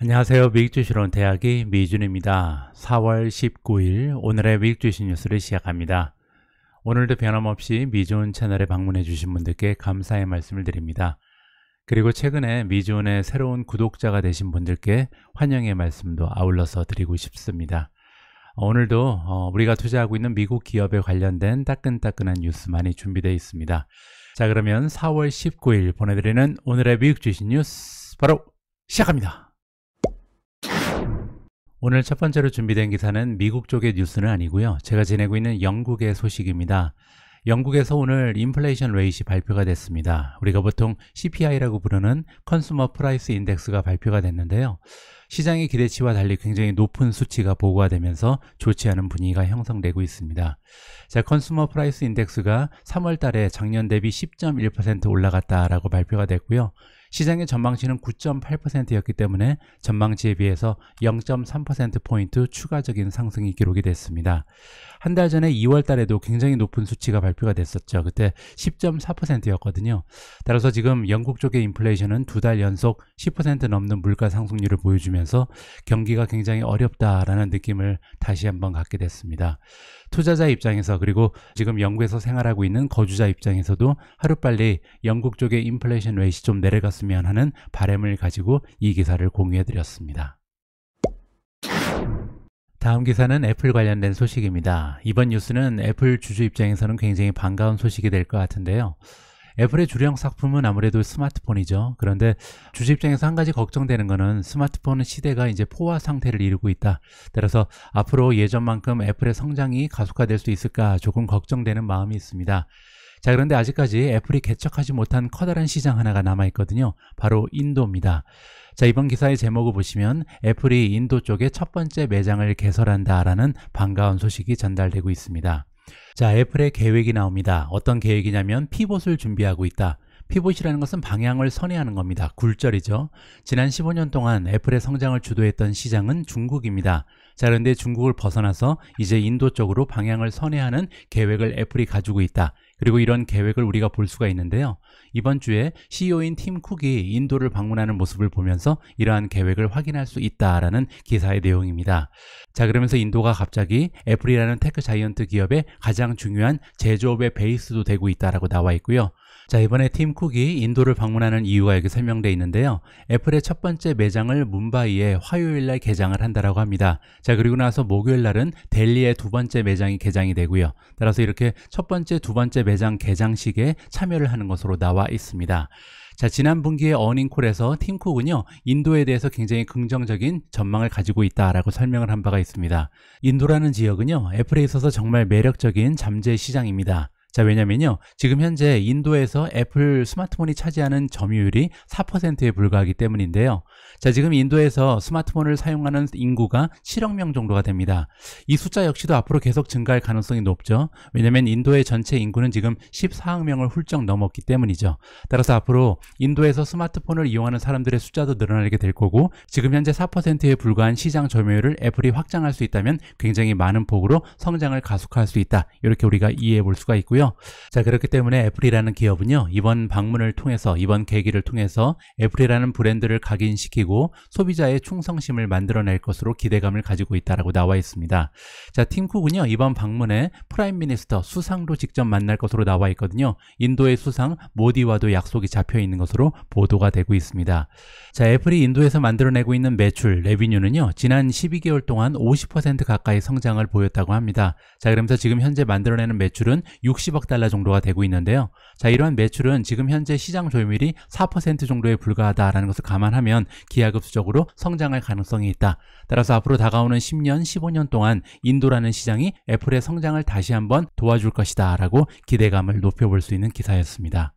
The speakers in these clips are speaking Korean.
안녕하세요. 미국주시론 대학의 미준입니다. 4월 19일 오늘의 미국주시 뉴스를 시작합니다. 오늘도 변함없이 미준 채널에 방문해 주신 분들께 감사의 말씀을 드립니다. 그리고 최근에 미준의 새로운 구독자가 되신 분들께 환영의 말씀도 아울러서 드리고 싶습니다. 어, 오늘도 어, 우리가 투자하고 있는 미국 기업에 관련된 따끈따끈한 뉴스 많이 준비되어 있습니다. 자 그러면 4월 19일 보내드리는 오늘의 미국 주식 뉴스 바로 시작합니다. 오늘 첫 번째로 준비된 기사는 미국 쪽의 뉴스는 아니고요. 제가 지내고 있는 영국의 소식입니다. 영국에서 오늘 인플레이션 레이시 발표가 됐습니다. 우리가 보통 CPI라고 부르는 컨슈머 프라이스 인덱스가 발표가 됐는데요. 시장의 기대치와 달리 굉장히 높은 수치가 보고가 되면서 좋지 않은 분위기가 형성되고 있습니다. 자, 컨슈머 프라이스 인덱스가 3월 달에 작년 대비 10.1% 올라갔다라고 발표가 됐고요. 시장의 전망치는 9.8%였기 때문에 전망치에 비해서 0.3%포인트 추가적인 상승이 기록이 됐습니다. 한달 전에 2월 달에도 굉장히 높은 수치가 발표가 됐었죠. 그때 10.4%였거든요. 따라서 지금 영국 쪽의 인플레이션은 두 달 연속 10% 넘는 물가 상승률을 보여주면서 경기가 굉장히 어렵다라는 느낌을 다시 한번 갖게 됐습니다. 투자자 입장에서 그리고 지금 영국에서 생활하고 있는 거주자 입장에서도 하루빨리 영국 쪽의 인플레이션 웨이시좀 내려갔으면 하는 바램을 가지고 이 기사를 공유해 드렸습니다. 다음 기사는 애플 관련된 소식입니다. 이번 뉴스는 애플 주주 입장에서는 굉장히 반가운 소식이 될 것 같은데요. 애플의 주력 상품은 아무래도 스마트폰이죠. 그런데 주주 입장에서 한 가지 걱정되는 것은 스마트폰 시대가 이제 포화 상태를 이루고 있다. 따라서 앞으로 예전만큼 애플의 성장이 가속화될 수 있을까 조금 걱정되는 마음이 있습니다. 자, 그런데 아직까지 애플이 개척하지 못한 커다란 시장 하나가 남아있거든요. 바로 인도입니다. 자, 이번 기사의 제목을 보시면 애플이 인도 쪽에 첫 번째 매장을 개설한다라는 반가운 소식이 전달되고 있습니다. 자, 애플의 계획이 나옵니다. 어떤 계획이냐면 피봇을 준비하고 있다. 피봇이라는 것은 방향을 선회하는 겁니다. 굴절이죠. 지난 15년 동안 애플의 성장을 주도했던 시장은 중국입니다. 자, 그런데 중국을 벗어나서 이제 인도 쪽으로 방향을 선회하는 계획을 애플이 가지고 있다. 그리고 이런 계획을 우리가 볼 수가 있는데요. 이번 주에 CEO인 팀 쿡이 인도를 방문하는 모습을 보면서 이러한 계획을 확인할 수 있다라는 기사의 내용입니다. 자 그러면서 인도가 갑자기 애플이라는 테크 자이언트 기업의 가장 중요한 제조업의 베이스도 되고 있다라고 나와 있고요. 자 이번에 팀 쿡이 인도를 방문하는 이유가 여기 설명되어 있는데요 애플의 첫 번째 매장을 문바이에 화요일날 개장을 한다라고 합니다 자 그리고 나서 목요일날은 델리의 두 번째 매장이 개장이 되고요 따라서 이렇게 첫 번째 두 번째 매장 개장식에 참여를 하는 것으로 나와 있습니다 자, 지난 분기의 어닝콜에서 팀쿡은요, 인도에 대해서 굉장히 긍정적인 전망을 가지고 있다라고 설명을 한 바가 있습니다. 인도라는 지역은요, 애플에 있어서 정말 매력적인 잠재 시장입니다. 자, 왜냐면요. 지금 현재 인도에서 애플 스마트폰이 차지하는 점유율이 4%에 불과하기 때문인데요. 자, 지금 인도에서 스마트폰을 사용하는 인구가 7억 명 정도가 됩니다. 이 숫자 역시도 앞으로 계속 증가할 가능성이 높죠. 왜냐면 인도의 전체 인구는 지금 14억 명을 훌쩍 넘었기 때문이죠. 따라서 앞으로 인도에서 스마트폰을 이용하는 사람들의 숫자도 늘어나게 될 거고 지금 현재 4%에 불과한 시장 점유율을 애플이 확장할 수 있다면 굉장히 많은 폭으로 성장을 가속화할 수 있다. 이렇게 우리가 이해해 볼 수가 있고요. 자, 그렇기 때문에 애플이라는 기업은요. 이번 방문을 통해서 이번 계기를 통해서 애플이라는 브랜드를 각인시키고 그리고 소비자의 충성심을 만들어낼 것으로 기대감을 가지고 있다라고 나와 있습니다. 자, 팀쿡은요 이번 방문에 프라임 미니스터 수상도 직접 만날 것으로 나와 있거든요. 인도의 수상 모디와도 약속이 잡혀 있는 것으로 보도가 되고 있습니다. 자, 애플이 인도에서 만들어내고 있는 매출 레비뉴는요 지난 12개월 동안 50% 가까이 성장을 보였다고 합니다. 자, 그러면서 지금 현재 만들어내는 매출은 60억 달러 정도가 되고 있는데요. 자, 이러한 매출은 지금 현재 시장 조율이4% 정도에 불과하다라는 것을 감안하면 기 기하급수적으로 성장할 가능성이 있다. 따라서 앞으로 다가오는 10년, 15년 동안 인도라는 시장이 애플의 성장을 다시 한번 도와줄 것이다 라고 기대감을 높여볼 수 있는 기사였습니다.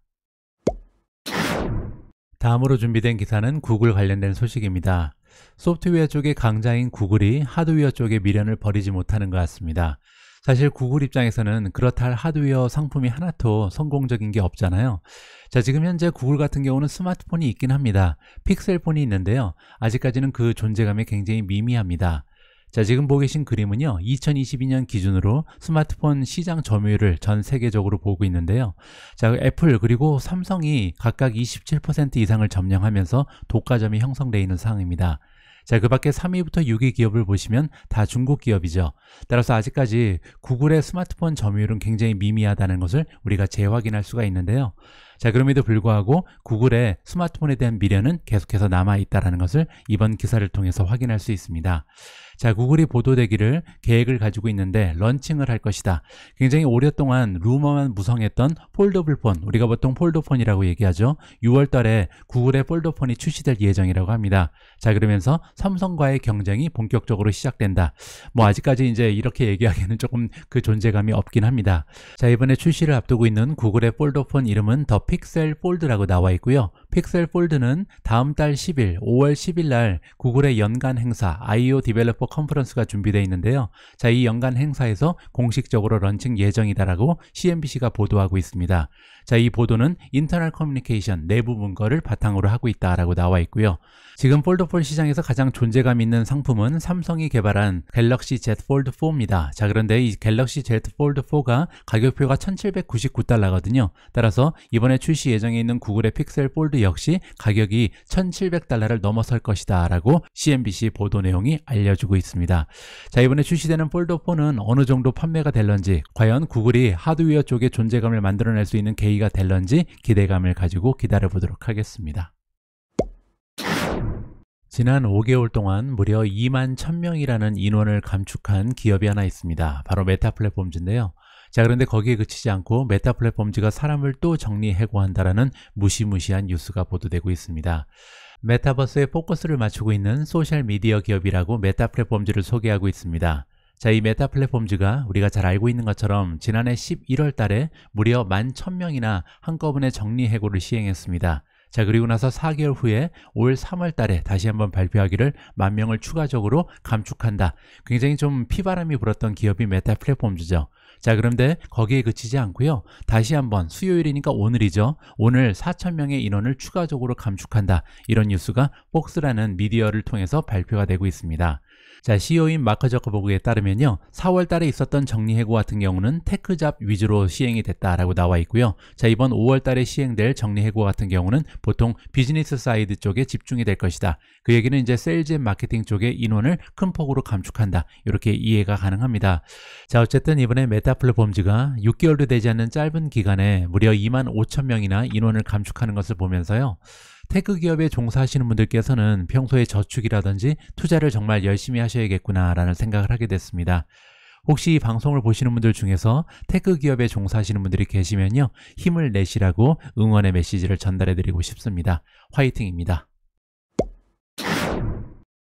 다음으로 준비된 기사는 구글 관련된 소식입니다. 소프트웨어 쪽의 강자인 구글이 하드웨어 쪽의 미련을 버리지 못하는 것 같습니다. 사실 구글 입장에서는 그렇다 할 하드웨어 상품이 하나도 성공적인 게 없잖아요. 자, 지금 현재 구글 같은 경우는 스마트폰이 있긴 합니다. 픽셀폰이 있는데요. 아직까지는 그 존재감이 굉장히 미미합니다. 자, 지금 보고 계신 그림은요. 2022년 기준으로 스마트폰 시장 점유율을 전 세계적으로 보고 있는데요. 자, 애플 그리고 삼성이 각각 27% 이상을 점령하면서 독과점이 형성되어 있는 상황입니다. 자, 그 밖에 3위부터 6위 기업을 보시면 다 중국 기업이죠. 따라서 아직까지 구글의 스마트폰 점유율은 굉장히 미미하다는 것을 우리가 재확인할 수가 있는데요. 자 그럼에도 불구하고 구글의 스마트폰에 대한 미련은 계속해서 남아있다는 것을 이번 기사를 통해서 확인할 수 있습니다. 자 구글이 보도되기를 계획을 가지고 있는데 런칭을 할 것이다. 굉장히 오랫동안 루머만 무성했던 폴더블폰, 우리가 보통 폴더폰이라고 얘기하죠. 6월 달에 구글의 폴더폰이 출시될 예정이라고 합니다. 자 그러면서 삼성과의 경쟁이 본격적으로 시작된다. 뭐 아직까지 이제 이렇게 얘기하기에는 조금 그 존재감이 없긴 합니다. 자 이번에 출시를 앞두고 있는 구글의 폴더폰 이름은 더 픽셀 폴드라고 나와 있고요. 픽셀 폴드는 다음 달 10일, 5월 10일 날 구글의 연간 행사 I.O. 디벨로퍼 컨퍼런스가 준비되어 있는데요. 자, 이 연간 행사에서 공식적으로 런칭 예정이다라고 CNBC가 보도하고 있습니다. 자, 이 보도는 인터널 커뮤니케이션 내부 문거를 바탕으로 하고 있다라고 나와 있고요. 지금 폴더폴 시장에서 가장 존재감 있는 상품은 삼성이 개발한 갤럭시 Z 폴드 4입니다. 자, 그런데 이 갤럭시 Z 폴드 4가 가격표가 1,799달러거든요. 따라서 이번에 출시 예정에 있는 구글의 픽셀 폴드 역시 가격이 1,700달러를 넘어설 것이다 라고 CNBC 보도 내용이 알려주고 있습니다. 자 이번에 출시되는 폴더폰은 어느 정도 판매가 될런지 과연 구글이 하드웨어 쪽에 존재감을 만들어낼 수 있는 계기가 될런지 기대감을 가지고 기다려보도록 하겠습니다. 지난 5개월 동안 무려 2만 1000명이라는 인원을 감축한 기업이 하나 있습니다. 바로 메타 플랫폼즈인데요. 자 그런데 거기에 그치지 않고 메타 플랫폼즈가 사람을 또 정리해고한다라는 무시무시한 뉴스가 보도되고 있습니다. 메타버스에 포커스를 맞추고 있는 소셜미디어 기업이라고 메타 플랫폼즈를 소개하고 있습니다. 자, 이 메타 플랫폼즈가 우리가 잘 알고 있는 것처럼 지난해 11월 달에 무려 11,000명이나 한꺼번에 정리해고를 시행했습니다. 자, 그리고 나서 4개월 후에 올 3월 달에 다시 한번 발표하기를 만 명을 추가적으로 감축한다. 굉장히 좀 피바람이 불었던 기업이 메타 플랫폼즈죠. 자 그런데 거기에 그치지 않고요 다시 한번 수요일이니까 오늘이죠 오늘 4천명의 인원을 추가적으로 감축한다 이런 뉴스가 폭스라는 미디어를 통해서 발표가 되고 있습니다 자, CEO인 마크 저커버그에 따르면요. 4월 달에 있었던 정리해고 같은 경우는 테크잡 위주로 시행이 됐다라고 나와 있고요. 자, 이번 5월 달에 시행될 정리해고 같은 경우는 보통 비즈니스 사이드 쪽에 집중이 될 것이다. 그 얘기는 이제 세일즈 마케팅 쪽의 인원을 큰 폭으로 감축한다. 이렇게 이해가 가능합니다. 자, 어쨌든 이번에 메타 플랫폼즈가 6개월도 되지 않는 짧은 기간에 무려 2만 5천 명이나 인원을 감축하는 것을 보면서요. 테크 기업에 종사하시는 분들께서는 평소에 저축이라든지 투자를 정말 열심히 하셔야겠구나라는 생각을 하게 됐습니다. 혹시 이 방송을 보시는 분들 중에서 테크 기업에 종사하시는 분들이 계시면요. 힘을 내시라고 응원의 메시지를 전달해 드리고 싶습니다. 화이팅입니다.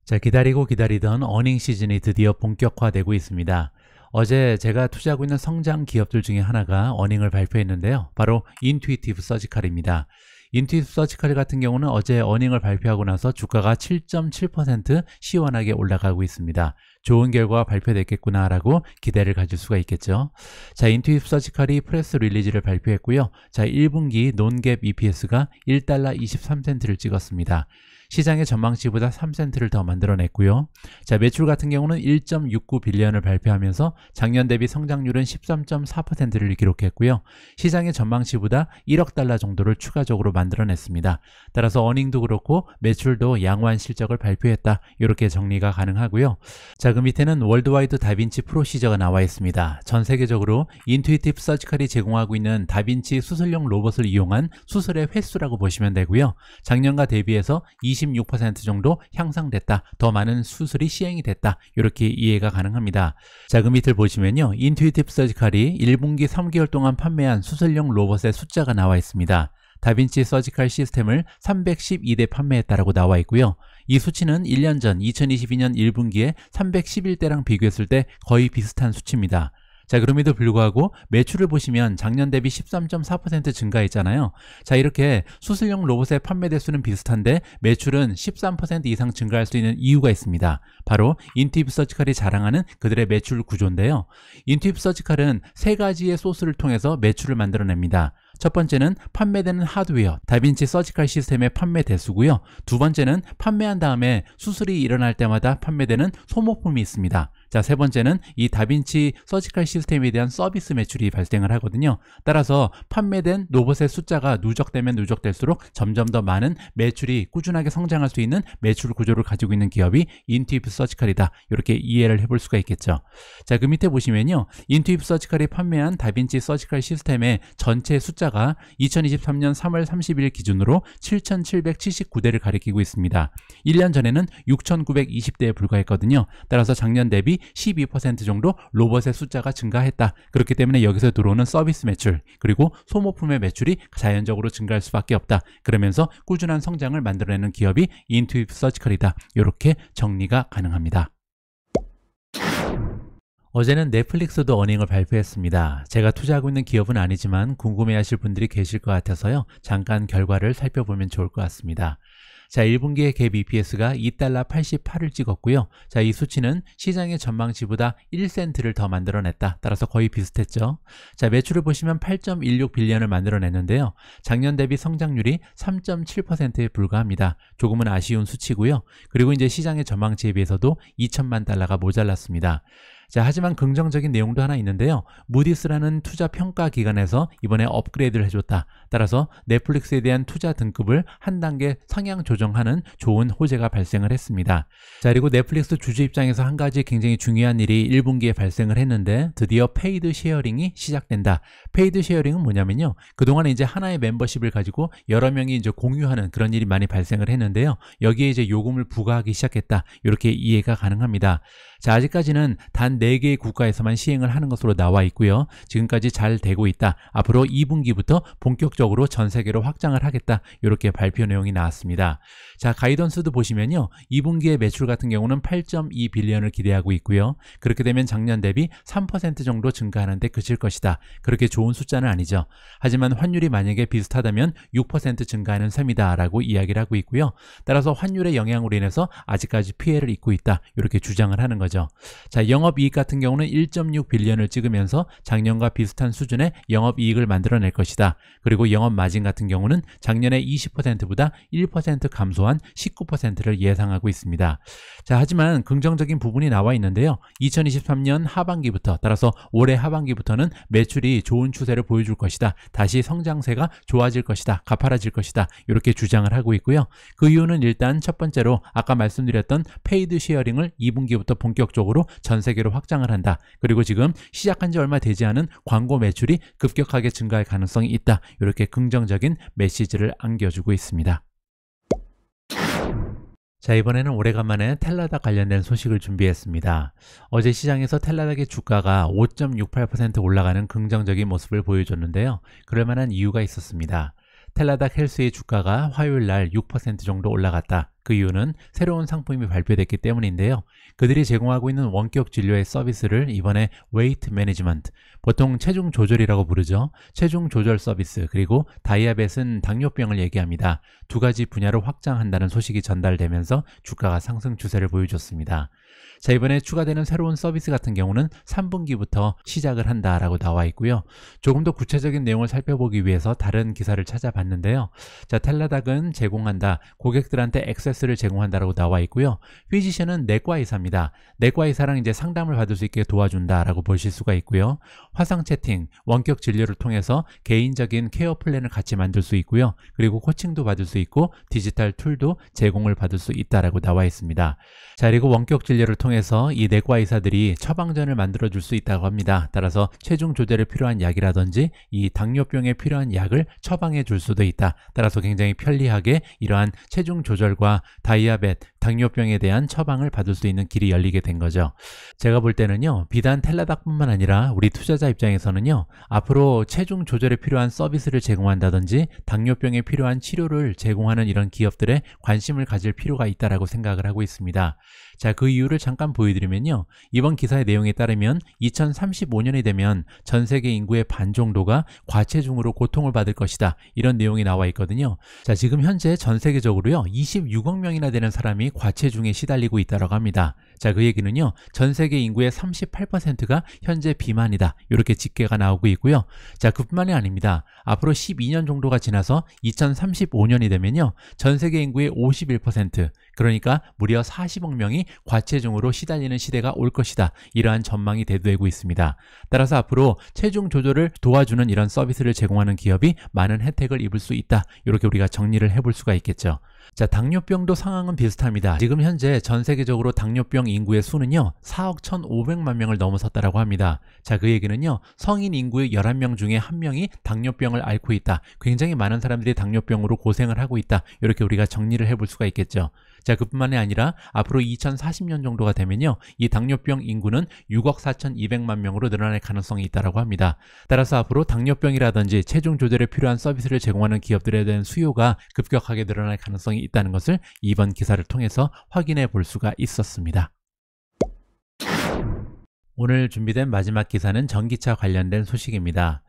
자, 기다리고 기다리던 어닝 시즌이 드디어 본격화되고 있습니다. 어제 제가 투자하고 있는 성장 기업들 중에 하나가 어닝을 발표했는데요. 바로 인투이티브 서지컬입니다. 인투이브 서치리 같은 경우는 어제 어닝을 발표하고 나서 주가가 7.7% 시원하게 올라가고 있습니다. 좋은 결과 발표됐겠구나라고 기대를 가질 수가 있겠죠. 자, 인투이브 서치카리 프레스 릴리즈를 발표했고요. 자, 1분기 논갭 EPS가 1달러 23센트를 찍었습니다. 시장의 전망치보다 3센트를 더 만들어냈고요. 자, 매출 같은 경우는 1.69빌리언을 발표하면서 작년 대비 성장률은 13.4%를 기록했고요. 시장의 전망치보다 1억 달러 정도를 추가적으로 만들어냈습니다. 따라서 어닝도 그렇고 매출도 양호한 실적을 발표했다. 이렇게 정리가 가능하고요. 자, 그 밑에는 월드와이드 다빈치 프로시저가 나와 있습니다. 전 세계적으로 인투이티브 서지컬이 제공하고 있는 다빈치 수술용 로봇을 이용한 수술의 횟수라고 보시면 되고요. 작년과 대비해서 20 26% 정도 향상됐다. 더 많은 수술이 시행이 됐다. 이렇게 이해가 가능합니다. 자, 그 밑을 보시면요. 인튜이티브 서지컬이 1분기 3개월 동안 판매한 수술용 로봇의 숫자가 나와 있습니다. 다빈치 서지컬 시스템을 312대 판매했다라고 나와 있고요. 이 수치는 1년 전 2022년 1분기에 311대랑 비교했을 때 거의 비슷한 수치입니다. 자 그럼에도 불구하고 매출을 보시면 작년 대비 13.4% 증가했잖아요 자 이렇게 수술용 로봇의 판매 대수는 비슷한데 매출은 13% 이상 증가할 수 있는 이유가 있습니다 바로 인티브 서지컬이 자랑하는 그들의 매출 구조인데요 인티브 서지컬은 세 가지의 소스를 통해서 매출을 만들어냅니다 첫 번째는 판매되는 하드웨어 다빈치 서지컬 시스템의 판매 대수고요 두 번째는 판매한 다음에 수술이 일어날 때마다 판매되는 소모품이 있습니다 자, 세 번째는 이 다빈치 서지컬 시스템에 대한 서비스 매출이 발생을 하거든요. 따라서 판매된 로봇의 숫자가 누적되면 누적될수록 점점 더 많은 매출이 꾸준하게 성장할 수 있는 매출 구조를 가지고 있는 기업이 인투입 서지컬이다. 이렇게 이해를 해볼 수가 있겠죠. 자, 그 밑에 보시면요. 인투입 서지컬이 판매한 다빈치 서지컬 시스템의 전체 숫자가 2023년 3월 30일 기준으로 7,779대를 가리키고 있습니다. 1년 전에는 6,920대에 불과했거든요. 따라서 작년 대비 12% 정도 로봇의 숫자가 증가했다. 그렇기 때문에 여기서 들어오는 서비스 매출 그리고 소모품의 매출이 자연적으로 증가할 수밖에 없다. 그러면서 꾸준한 성장을 만들어내는 기업이 인투입 서지컬이다. 이렇게 정리가 가능합니다. 어제는 넷플릭스도 어닝을 발표했습니다. 제가 투자하고 있는 기업은 아니지만 궁금해하실 분들이 계실 것 같아서요. 잠깐 결과를 살펴보면 좋을 것 같습니다. 자, 1분기의 갭 EPS가 2달러 88을 찍었고요. 자, 이 수치는 시장의 전망치보다 1센트를 더 만들어냈다. 따라서 거의 비슷했죠. 자, 매출을 보시면 8.16빌리언을 만들어냈는데요. 작년 대비 성장률이 3.7%에 불과합니다. 조금은 아쉬운 수치고요. 그리고 이제 시장의 전망치에 비해서도 2천만 달러가 모자랐습니다. 자, 하지만 긍정적인 내용도 하나 있는데요. 무디스라는 투자 평가 기관에서 이번에 업그레이드를 해줬다. 따라서 넷플릭스에 대한 투자 등급을 한 단계 성향 조정하는 좋은 호재가 발생을 했습니다. 자, 그리고 넷플릭스 주주 입장에서 한 가지 굉장히 중요한 일이 1분기에 발생을 했는데 드디어 페이드 쉐어링이 시작된다. 페이드 쉐어링은 뭐냐면요. 그동안에 이제 하나의 멤버십을 가지고 여러 명이 이제 공유하는 그런 일이 많이 발생을 했는데요. 여기에 이제 요금을 부과하기 시작했다. 이렇게 이해가 가능합니다. 자, 아직까지는 단 4개의 국가에서만 시행을 하는 것으로 나와 있고요. 지금까지 잘 되고 있다. 앞으로 2분기부터 본격적으로 전 세계로 확장을 하겠다. 이렇게 발표 내용이 나왔습니다. 자, 가이던스도 보시면요. 2분기의 매출 같은 경우는 8.2 빌리언을 기대하고 있고요. 그렇게 되면 작년 대비 3% 정도 증가하는데 그칠 것이다. 그렇게 좋은 숫자는 아니죠. 하지만 환율이 만약에 비슷하다면 6% 증가하는 셈이다. 라고 이야기를 하고 있고요. 따라서 환율의 영향으로 인해서 아직까지 피해를 입고 있다. 이렇게 주장을 하는 거죠. 자, 영업 영업이익 같은 경우는 1.6 빌리언을 찍으면서 작년과 비슷한 수준의 영업이익을 만들어낼 것이다. 그리고 영업마진 같은 경우는 작년에 20%보다 1% 감소한 19%를 예상하고 있습니다. 자, 하지만 긍정적인 부분이 나와 있는데요. 2023년 하반기부터 따라서 올해 하반기부터는 매출이 좋은 추세를 보여줄 것이다. 다시 성장세가 좋아질 것이다. 가파라질 것이다. 이렇게 주장을 하고 있고요. 그 이유는 일단 첫 번째로 아까 말씀드렸던 페이드 쉐어링을 2분기부터 본격적으로 전 세계로 확장을 한다. 그리고 지금 시작한 지 얼마 되지 않은 광고 매출이 급격하게 증가할 가능성이 있다. 이렇게 긍정적인 메시지를 안겨주고 있습니다. 자 이번에는 오래간만에 텔라닥 관련된 소식을 준비했습니다. 어제 시장에서 텔라닥의 주가가 5.68% 올라가는 긍정적인 모습을 보여줬는데요. 그럴만한 이유가 있었습니다. 텔라닥 헬스의 주가가 화요일 날 6% 정도 올라갔다. 그 이유는 새로운 상품이 발표됐기 때문인데요. 그들이 제공하고 있는 원격 진료의 서비스를 이번에 웨이트 매니지먼트, 보통 체중 조절이라고 부르죠. 체중 조절 서비스, 그리고 다이아벳은 당뇨병을 얘기합니다. 두 가지 분야를 확장한다는 소식이 전달되면서 주가가 상승 추세를 보여줬습니다. 자 이번에 추가되는 새로운 서비스 같은 경우는 3분기부터 시작을 한다라고 나와 있고요. 조금 더 구체적인 내용을 살펴보기 위해서 다른 기사를 찾아봤는데요. 자 텔라닥은 제공한다. 고객들한테 액세스를 제공한다라고 나와 있고요. 휘지션은 내과 의사입니다. 내과 의사랑 이제 상담을 받을 수 있게 도와준다라고 보실 수가 있고요. 화상 채팅, 원격 진료를 통해서 개인적인 케어 플랜을 같이 만들 수 있고요. 그리고 코칭도 받을 수 있고 디지털 툴도 제공을 받을 수 있다라고 나와 있습니다. 자, 그리고 원격 진료를 통해서 이 내과 의사들이 처방전을 만들어 줄 수 있다고 합니다. 따라서 체중 조절에 필요한 약이라든지 이 당뇨병에 필요한 약을 처방해 줄 수도 있다. 따라서 굉장히 편리하게 이러한 체중 조절과 다이아벳 당뇨병에 대한 처방을 받을 수 있는 길이 열리게 된 거죠. 제가 볼 때는요, 비단 텔레닥뿐만 아니라 우리 투자자 입장에서는요, 앞으로 체중 조절에 필요한 서비스를 제공한다든지 당뇨병에 필요한 치료를 제공하는 이런 기업들에 관심을 가질 필요가 있다라고 생각을 하고 있습니다. 자, 그 이유를 잠깐 보여드리면요. 이번 기사의 내용에 따르면 2035년이 되면 전 세계 인구의 반 정도가 과체중으로 고통을 받을 것이다. 이런 내용이 나와 있거든요. 자, 지금 현재 전 세계적으로요. 26억 명이나 되는 사람이 과체중에 시달리고 있다고 합니다. 자, 그 얘기는요. 전 세계 인구의 38%가 현재 비만이다. 이렇게 집계가 나오고 있고요. 자, 그뿐만이 아닙니다. 앞으로 12년 정도가 지나서 2035년이 되면요. 전 세계 인구의 51% 그러니까 무려 40억 명이 과체중으로 시달리는 시대가 올 것이다. 이러한 전망이 대두되고 있습니다. 따라서 앞으로 체중 조절을 도와주는 이런 서비스를 제공하는 기업이 많은 혜택을 입을 수 있다. 이렇게 우리가 정리를 해볼 수가 있겠죠. 자, 당뇨병도 상황은 비슷합니다. 지금 현재 전 세계적으로 당뇨병 인구의 수는요, 4억 1,500만 명을 넘어섰다라고 합니다. 자, 그 얘기는요, 성인 인구의 11명 중에 1명이 당뇨병을 앓고 있다. 굉장히 많은 사람들이 당뇨병으로 고생을 하고 있다. 이렇게 우리가 정리를 해볼 수가 있겠죠. 자, 그뿐만이 아니라 앞으로 2040년 정도가 되면요. 이 당뇨병 인구는 6억 4,200만 명으로 늘어날 가능성이 있다고 합니다. 따라서 앞으로 당뇨병이라든지 체중 조절에 필요한 서비스를 제공하는 기업들에 대한 수요가 급격하게 늘어날 가능성이 있다는 것을 이번 기사를 통해서 확인해 볼 수가 있었습니다. 오늘 준비된 마지막 기사는 전기차 관련된 소식입니다.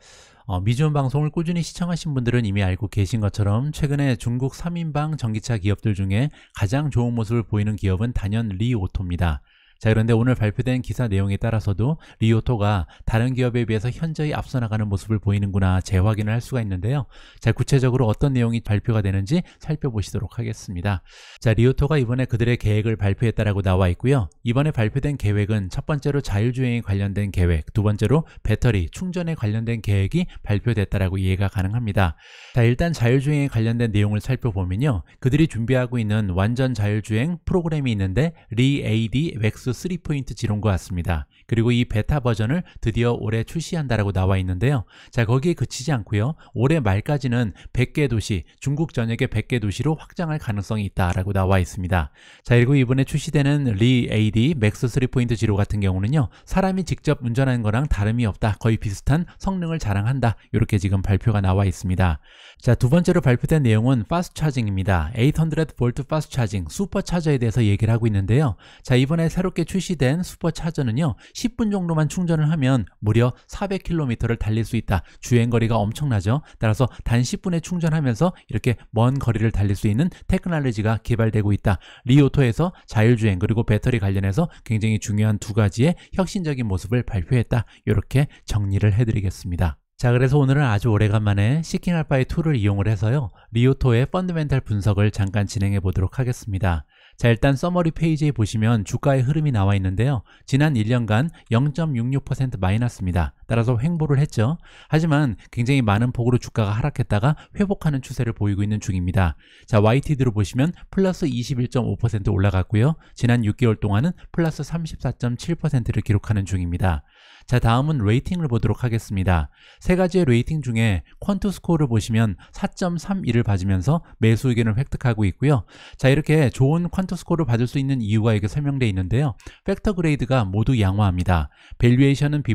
어, 미주원 방송을 꾸준히 시청하신 분들은 이미 알고 계신 것처럼 최근에 중국 3인방 전기차 기업들 중에 가장 좋은 모습을 보이는 기업은 단연 리오토입니다. 자 그런데 오늘 발표된 기사 내용에 따라서도 리오토가 다른 기업에 비해서 현저히 앞서 나가는 모습을 보이는구나 재확인을 할 수가 있는데요. 자 구체적으로 어떤 내용이 발표가 되는지 살펴보시도록 하겠습니다. 자 리오토가 이번에 그들의 계획을 발표했다라고 나와 있고요. 이번에 발표된 계획은 첫 번째로 자율주행에 관련된 계획, 두 번째로 배터리 충전에 관련된 계획이 발표됐다라고 이해가 가능합니다. 자 일단 자율주행에 관련된 내용을 살펴보면요. 그들이 준비하고 있는 완전 자율주행 프로그램이 있는데 리에이디 웩스 3포인트 지론것 같습니다. 그리고 이 베타 버전을 드디어 올해 출시한다라고 나와 있는데요. 자, 거기에 그치지 않고요. 올해 말까지는 100개 도시, 중국 전역의 100개 도시로 확장할 가능성이 있다라고 나와 있습니다. 자, 그리고 이번에 출시되는 리 AD 맥스 3.0 같은 경우는요. 사람이 직접 운전하는 거랑 다름이 없다. 거의 비슷한 성능을 자랑한다. 이렇게 지금 발표가 나와 있습니다. 자, 두 번째로 발표된 내용은 파스트 차징입니다. 8 0 0 볼트 파스트 차징, 슈퍼 차저에 대해서 얘기를 하고 있는데요. 자, 이번에 새롭게 출시된 슈퍼 차저는요. 10분 정도만 충전을 하면 무려 400km를 달릴 수 있다. 주행 거리가 엄청나죠. 따라서 단 10분에 충전하면서 이렇게 먼 거리를 달릴 수 있는 테크놀로지가 개발되고 있다. 리오토에서 자율주행 그리고 배터리 관련해서 굉장히 중요한 두 가지의 혁신적인 모습을 발표했다. 이렇게 정리를 해드리겠습니다. 자 그래서 오늘은 아주 오래간만에 시킹 알파의 툴을 이용을 해서요 리오토의 펀드멘탈 분석을 잠깐 진행해 보도록 하겠습니다 자 일단 서머리 페이지에 보시면 주가의 흐름이 나와 있는데요 지난 1년간 0.66% 마이너스입니다 따라서 횡보를 했죠 하지만 굉장히 많은 폭으로 주가가 하락했다가 회복하는 추세를 보이고 있는 중입니다 자 YTD로 보시면 플러스 21.5% 올라갔고요 지난 6개월 동안은 플러스 34.7%를 기록하는 중입니다 자 다음은 레이팅을 보도록 하겠습니다. 세 가지의 레이팅 중에 퀀트 스코어를 보시면 4.31을 받으면서 매수 의견을 획득하고 있고요. 자 이렇게 좋은 퀀트 스코어를 받을 수 있는 이유가 이게 설명되어 있는데요. 팩터 그레이드가 모두 양호합니다. 밸류에이션은 B+,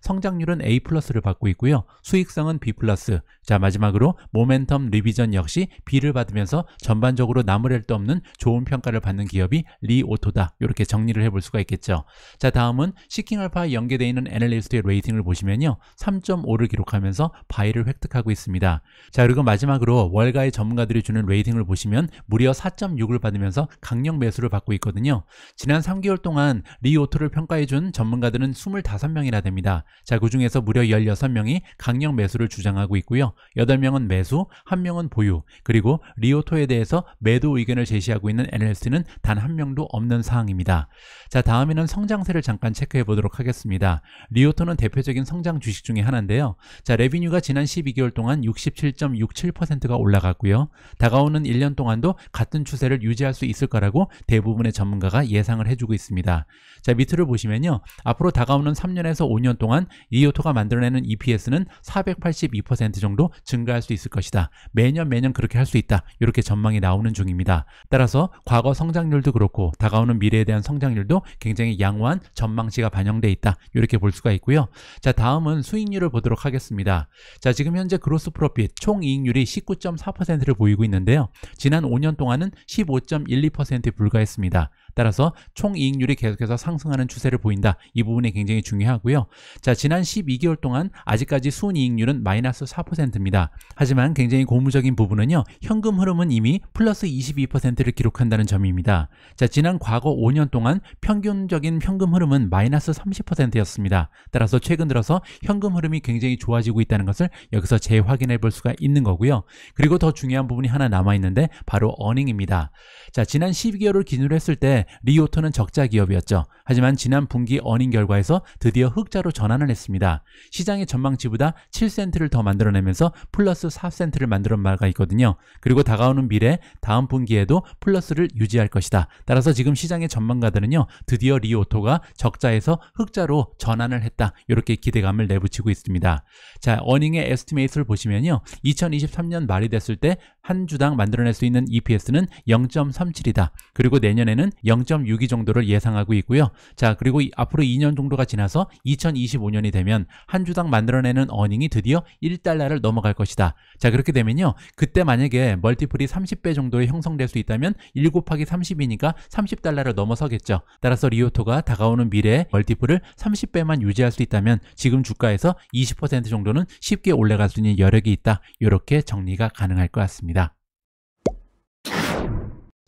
성장률은 A+를 받고 있고요. 수익성은 B+, 자 마지막으로 모멘텀 리비전 역시 B를 받으면서 전반적으로 나무랄 데 없는 좋은 평가를 받는 기업이 리오토다 이렇게 정리를 해볼 수가 있겠죠 자 다음은 시킹알파에 연계되어 있는 애널리스트의 레이팅을 보시면요 3.5를 기록하면서 바이를 획득하고 있습니다 자 그리고 마지막으로 월가의 전문가들이 주는 레이팅을 보시면 무려 4.6을 받으면서 강력 매수를 받고 있거든요 지난 3개월 동안 리오토를 평가해준 전문가들은 25명이나 됩니다 자 그 중에서 무려 16명이 강력 매수를 주장하고 있고요 8명은 매수, 1명은 보유, 그리고 리오토에 대해서 매도 의견을 제시하고 있는 n l t 는단 한 명도 없는 사항입니다. 자, 다음에는 성장세를 잠깐 체크해 보도록 하겠습니다. 리오토는 대표적인 성장 주식 중에 하나인데요. 자, 레비뉴가 지난 12개월 동안 67.67%가 올라갔고요. 다가오는 1년 동안도 같은 추세를 유지할 수 있을 거라고 대부분의 전문가가 예상을 해주고 있습니다. 자, 밑으로 보시면요. 앞으로 다가오는 3년에서 5년 동안 리오토가 만들어내는 EPS는 482% 정도 정도 증가할 수 있을 것이다. 매년 매년 그렇게 할 수 있다. 이렇게 전망이 나오는 중입니다. 따라서 과거 성장률도 그렇고 다가오는 미래에 대한 성장률도 굉장히 양호한 전망치가 반영돼 있다. 이렇게 볼 수가 있고요. 자, 다음은 수익률을 보도록 하겠습니다. 자, 지금 현재 그로스 프로핏 총 이익률이 19.4%를 보이고 있는데요. 지난 5년 동안은 15.12%에 불과했습니다. 따라서 총이익률이 계속해서 상승하는 추세를 보인다. 이 부분이 굉장히 중요하고요. 자, 지난 12개월 동안 아직까지 순이익률은 마이너스 4%입니다. 하지만 굉장히 고무적인 부분은요. 현금 흐름은 이미 플러스 22%를 기록한다는 점입니다. 자, 지난 과거 5년 동안 평균적인 현금 흐름은 마이너스 30%였습니다. 따라서 최근 들어서 현금 흐름이 굉장히 좋아지고 있다는 것을 여기서 재확인해 볼 수가 있는 거고요. 그리고 더 중요한 부분이 하나 남아 있는데 바로 어닝입니다. 자, 지난 12개월을 기준으로 했을 때 리오토는 적자 기업이었죠. 하지만 지난 분기 어닝 결과에서 드디어 흑자로 전환을 했습니다. 시장의 전망치보다 7센트를 더 만들어내면서 플러스 4센트를 만들어 바가 있거든요. 그리고 다가오는 미래 다음 분기에도 플러스를 유지할 것이다. 따라서 지금 시장의 전망가들은요. 드디어 리오토가 적자에서 흑자로 전환을 했다. 이렇게 기대감을 내붙이고 있습니다. 자, 어닝의 에스티메이트를 보시면요. 2023년 말이 됐을 때 한 주당 만들어낼 수 있는 EPS는 0.37이다. 그리고 내년에는 0.62 정도를 예상하고 있고요. 자, 그리고 앞으로 2년 정도가 지나서 2025년이 되면 한 주당 만들어내는 어닝이 드디어 1달러를 넘어갈 것이다. 자, 그렇게 되면요. 그때 만약에 멀티플이 30배 정도에 형성될 수 있다면 1 곱하기 30이니까 30달러를 넘어서겠죠. 따라서 리오토가 다가오는 미래에 멀티플을 30배만 유지할 수 있다면 지금 주가에서 20% 정도는 쉽게 올라갈 수 있는 여력이 있다. 이렇게 정리가 가능할 것 같습니다.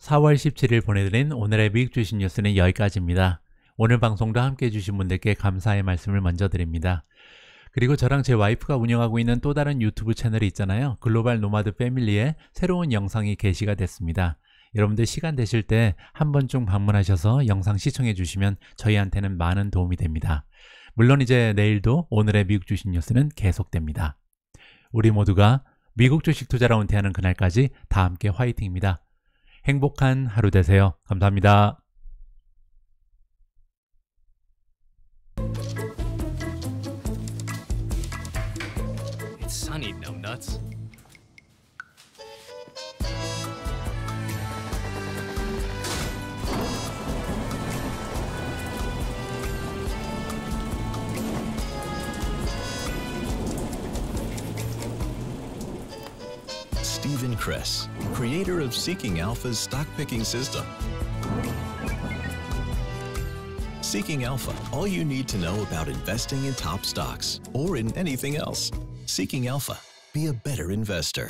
4월 17일 보내드린 오늘의 미국 주식 뉴스는 여기까지입니다. 오늘 방송도 함께 해주신 분들께 감사의 말씀을 먼저 드립니다. 그리고 저랑 제 와이프가 운영하고 있는 또 다른 유튜브 채널이 있잖아요. 글로벌 노마드 패밀리의 새로운 영상이 게시가 됐습니다. 여러분들 시간 되실 때 한 번쯤 방문하셔서 영상 시청해 주시면 저희한테는 많은 도움이 됩니다. 물론 이제 내일도 오늘의 미국 주식 뉴스는 계속됩니다. 우리 모두가 미국 주식 투자로 은퇴하는 그날까지 다 함께 화이팅입니다. 행복한 하루 되세요. 감사합니다. sunny, numbnuts. Stephen Cress. creator of Seeking Alpha's stock picking system. Seeking Alpha, all you need to know about investing in top stocks or in anything else. Seeking Alpha, be a better investor.